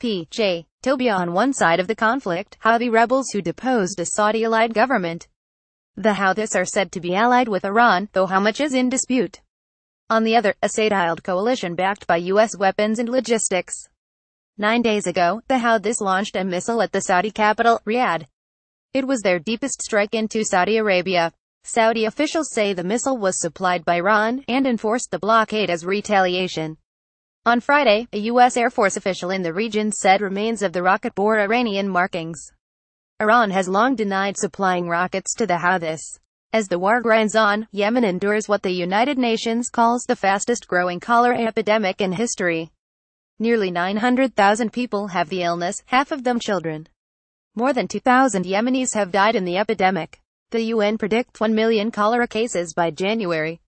P.J. Tobia on one side of the conflict, the rebels who deposed a Saudi allied government. The Houthis are said to be allied with Iran, though how much is in dispute. On the other, a saudi ild coalition backed by U.S. weapons and logistics. Nine days ago, the Houthis launched a missile at the Saudi capital, Riyadh. It was their deepest strike into Saudi Arabia. Saudi officials say the missile was supplied by Iran, and enforced the blockade as retaliation. On Friday, a U.S. Air Force official in the region said remains of the rocket bore Iranian markings. Iran has long denied supplying rockets to the Houthis. As the war grinds on, Yemen endures what the United Nations calls the fastest growing cholera epidemic in history. Nearly 900,000 people have the illness, half of them children. More than 2,000 Yemenis have died in the epidemic. The UN predicts 1 million cholera cases by January.